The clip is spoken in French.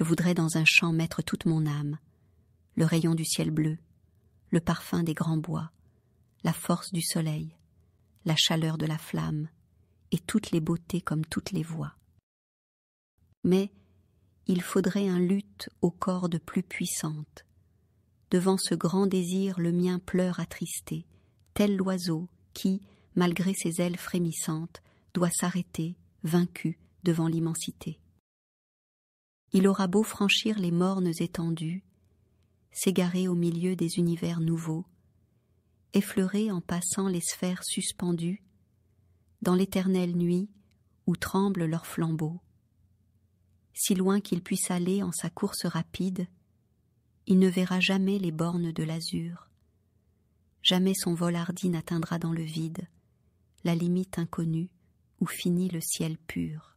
Je voudrais dans un champ mettre toute mon âme, le rayon du ciel bleu, le parfum des grands bois, la force du soleil, la chaleur de la flamme, et toutes les beautés comme toutes les voix. Mais il faudrait un lutte aux cordes plus puissantes. Devant ce grand désir, le mien pleure attristé, tel l'oiseau qui, malgré ses ailes frémissantes, doit s'arrêter, vaincu, devant l'immensité il aura beau franchir les mornes étendues, s'égarer au milieu des univers nouveaux, effleurer en passant les sphères suspendues, dans l'éternelle nuit où tremblent leurs flambeaux. Si loin qu'il puisse aller en sa course rapide, il ne verra jamais les bornes de l'azur. Jamais son vol hardi n'atteindra dans le vide la limite inconnue où finit le ciel pur.